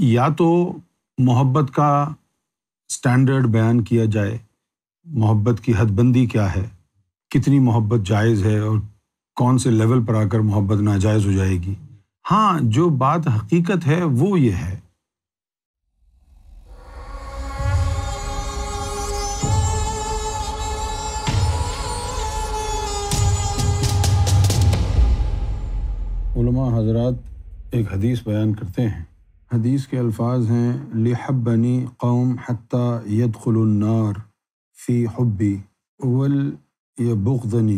या तो मोहब्बत का स्टैंडर्ड बयान किया जाए मोहब्बत की हदबंदी क्या है कितनी मोहब्बत जायज़ है और कौन से लेवल पर आकर मोहब्बत नाजायज़ हो जाएगी हाँ जो बात हकीकत है वो ये है हजरात एक हदीस बयान करते हैं हदीस के अल्फाज हैं लिहबनी कौम यद यदखलनार फ़ी हब्बी वल या बुगदनी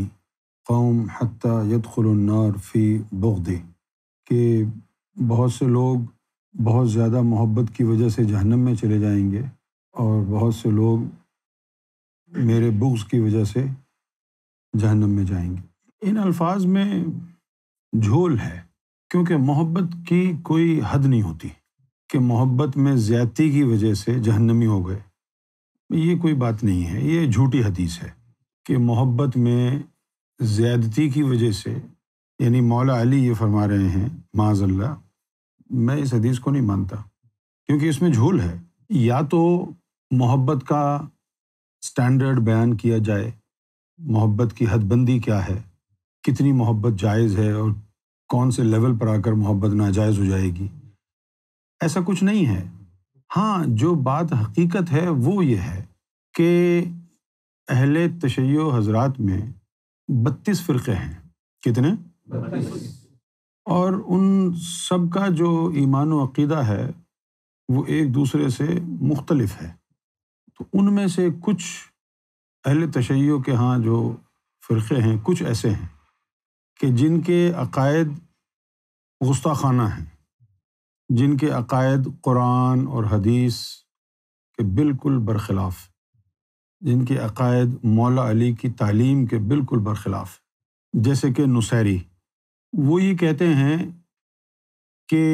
कौम हती यदखलनार फ़ी बुगदी के बहुत से लोग बहुत ज़्यादा मोहब्बत की वजह से जहन्नम में चले जाएंगे और बहुत से लोग मेरे बुग्स की वजह से जहन्नम में जाएंगे इन अल्फाज में झोल है क्योंकि मोहब्बत की कोई हद नहीं होती कि मोहब्बत में ज़्यादती की वजह से जहन्नमी हो गए ये कोई बात नहीं है ये झूठी हदीस है कि मोहब्बत में ज़्यादती की वजह से यानी मौला अली ये फरमा रहे हैं माजल्ला मैं इस हदीस को नहीं मानता क्योंकि इसमें झूल है या तो मोहब्बत का स्टैंडर्ड बयान किया जाए मोहब्बत की हदबंदी क्या है कितनी मोहब्बत जायज़ है और कौन से लेवल पर आकर मोहब्बत नाजायज़ हो जाएगी ऐसा कुछ नहीं है हाँ जो बात हकीकत है वो ये है कि अहल तशै हजरात में बत्तीस फ़िरक़े हैं कितने और उन सब का जो ईमान अक़ीदा है वो एक दूसरे से मुख्तलफ है तो उनमें से कुछ अहल तशैयों के यहाँ जो फ़िरक़े हैं कुछ ऐसे हैं कि जिनके अकायद गुस्ताखाना हैं जिनके अकायद कुरान और हदीस के बिल्कुल बरखिलाफ जिनके अकायद मौला अली की तालीम के बिल्कुल बरखिलाफ जैसे कि नुसैरी वो ये कहते हैं कि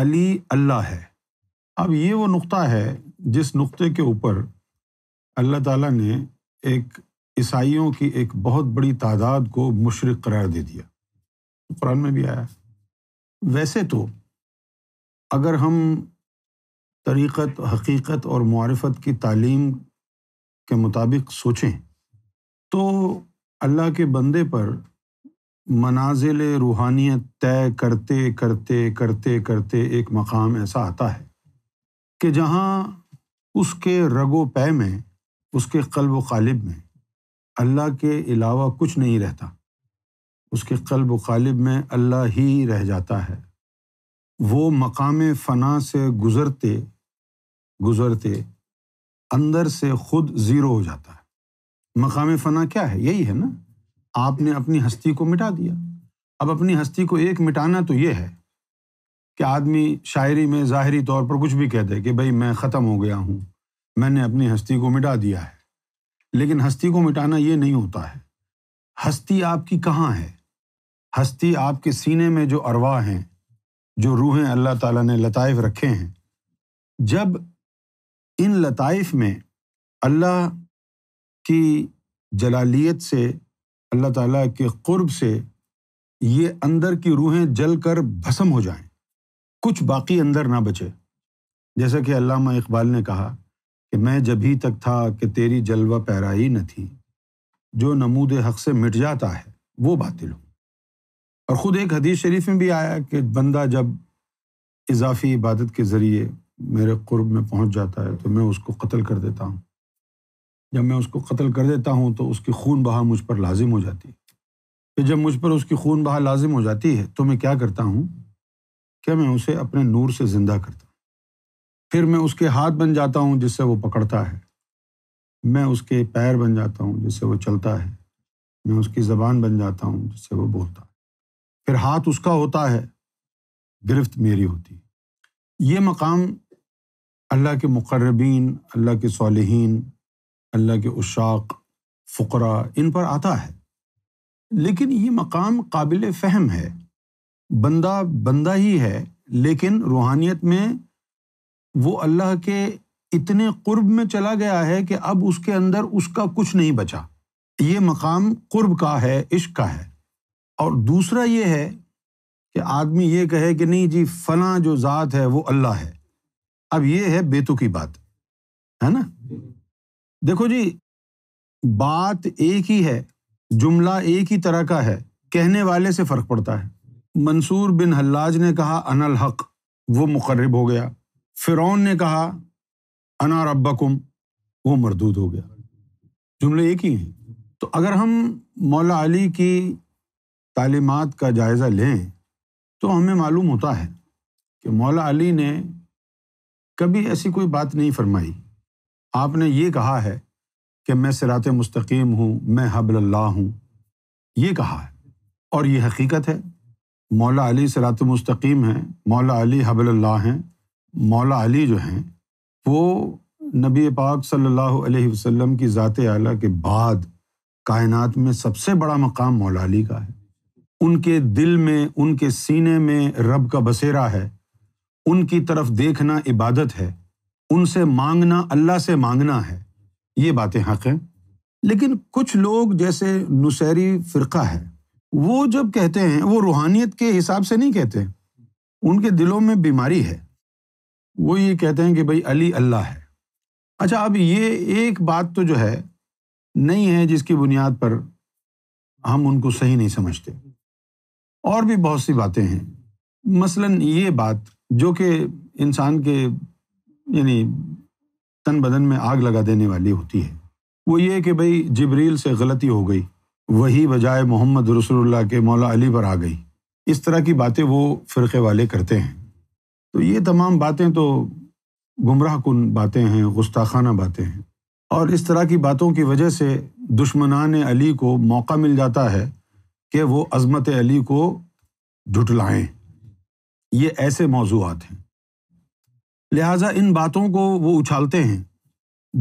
अली अल्लाह है अब ये वो नुक्ता है जिस नुक्ते के ऊपर अल्लाह ताला ने एक ईसाइयों की एक बहुत बड़ी तादाद को मुशरक करार दे दिया कुरान में भी आया वैसे तो अगर हम तरीक़त हकीकत और मारफत की तालीम के मुताबिक सोचें तो अल्लाह के बंदे पर मनाजिल रूहानियत तय करते करते करते करते एक मकाम ऐसा आता है कि जहाँ उसके रगो पै में उसके कल्ब क़ालिब में अल्लाह के अलावा कुछ नहीं रहता उसके कल्ब क़ालिब में अल्लाह ही रह जाता है वो मकाम फ़ना से गुज़रते गुज़रते अंदर से ख़ुद ज़ीरो हो जाता है मकाम फ़ना क्या है यही है ना आपने अपनी हस्ती को मिटा दिया अब अपनी हस्ती को एक मिटाना तो ये है कि आदमी शायरी में ज़ाहरी तौर पर कुछ भी कह दे कि भाई मैं ख़त्म हो गया हूँ मैंने अपनी हस्ती को मिटा दिया है लेकिन हस्ती को मिटाना ये नहीं होता है हस्ती आपकी कहाँ है हस्ती आपके सीने में जो अरवा हैं जो रूहें अल्लाह ताला ने लताइफ रखे हैं जब इन लताइफ में अल्लाह की जलालियत से अल्लाह ताला के क़ुर्ब से ये अंदर की रूहें जल कर भस्म हो जाएं कुछ बाकी अंदर ना बचे जैसा कि अल्लामा इकबाल ने कहा कि मैं जब ही तक था कि तेरी जलवा पैराई न थी जो नमूद हक से मिट जाता है वो बातिल हो और ख़ुद एक हदीस शरीफ में भी आया कि बंदा जब इजाफी इबादत के ज़रिए मेरे क़ुरब में पहुँच जाता है तो मैं उसको कत्ल कर देता हूँ जब मैं उसको कत्ल कर देता हूँ तो उसकी खून बहा मुझ पर लाजिम हो जाती है फिर जब मुझ पर उसकी खून बहा लाजिम हो जाती है तो मैं क्या करता हूँ क्या मैं उसे अपने नूर से ज़िंदा करता हूँ फिर मैं उसके हाथ बन जाता हूँ जिससे वो पकड़ता है मैं उसके पैर बन जाता हूँ जिससे वो चलता है मैं उसकी ज़बान बन जाता हूँ जिससे वो बोलता है फिर हाथ उसका होता है गिरफ्त मेरी होती ये मकाम अल्लाह के मुकर्रबीन अल्लाह के सालहीन अल्लाह के उशाक फ़ुकरा इन पर आता है लेकिन ये मकाम काबिल फहम है बंदा बंदा ही है लेकिन रूहानियत में वो अल्लाह के इतने कुर्ब में चला गया है कि अब उसके अंदर उसका कुछ नहीं बचा ये मकाम कुर्ब का है इश्क का है और दूसरा ये है कि आदमी ये कहे कि नहीं जी फला जो ज़ात है वो अल्लाह है अब ये है बेतु की बात है ना देखो जी बात एक ही है जुमला एक ही तरह का है कहने वाले से फ़र्क पड़ता है मंसूर बिन हल्लाज ने कहा अनल हक वो मुकर्रब हो गया फ़िरौन ने कहा अना रब्बकुम वो मरदूद हो गया जुमले एक ही हैं तो अगर हम मौला अली की तालीमत का जायज़ा लें तो हमें मालूम होता है कि मौला अली ने कभी ऐसी कोई बात नहीं फरमाई आपने ये कहा है कि मैं सिरात मुस्तकीम हूँ मैं हबल्ला हूँ ये कहा है और ये हकीकत है मौला अली सिरात मुस्तकीम हैं मौला अली हबल्ला हैं मौला अली जो हैं वो नबी पाक सल्लल्लाहु अलैहि वसल्लम की ज़ात आला के बाद कायनात में सबसे बड़ा मकाम मौला अली का है उनके दिल में उनके सीने में रब का बसेरा है उनकी तरफ देखना इबादत है उनसे मांगना अल्लाह से मांगना है ये बातें हक हैं लेकिन कुछ लोग जैसे नुसैरी फ़िरका है वो जब कहते हैं वो रूहानियत के हिसाब से नहीं कहते उनके दिलों में बीमारी है वो ये कहते हैं कि भाई अली अल्लाह है अच्छा अब ये एक बात तो जो है नहीं है जिसकी बुनियाद पर हम उनको सही नहीं समझते और भी बहुत सी बातें हैं मसलन ये बात जो कि इंसान के यानी तन बदन में आग लगा देने वाली होती है वो ये कि भाई जबरील से गलती हो गई वही बजाय मोहम्मद रसोल्ला के मौला अली पर आ गई इस तरह की बातें वो फ़िरक़े वाले करते हैं तो ये तमाम बातें तो गुमराह कन बातें हैं गुस्ताखाना बातें हैं और इस तरह की बातों की वजह से दुश्मनान अली को मौका मिल जाता है कि वो अजमत अली को झुटलाएं ये ऐसे मौजूद हैं लिहाजा इन बातों को वो उछालते हैं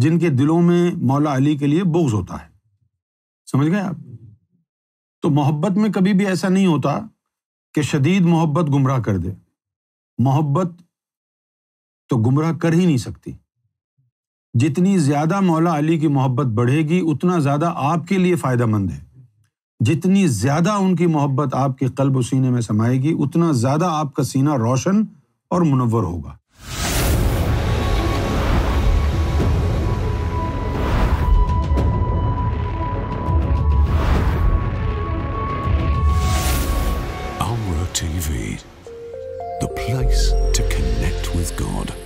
जिनके दिलों में मौला अली के लिए बोझ होता है समझ गए आप तो मोहब्बत में कभी भी ऐसा नहीं होता कि शदीद मोहब्बत गुमराह कर दे मोहब्बत तो गुमराह कर ही नहीं सकती जितनी ज़्यादा मौला अली की मोहब्बत बढ़ेगी उतना ज़्यादा आपके लिए फ़ायदा मंद है जितनी ज़्यादा उनकी मोहब्बत आपके कल्ब सीने में समाएगी उतना ज़्यादा आपका सीना रोशन और मुनवर होगा TV, the place to connect with God.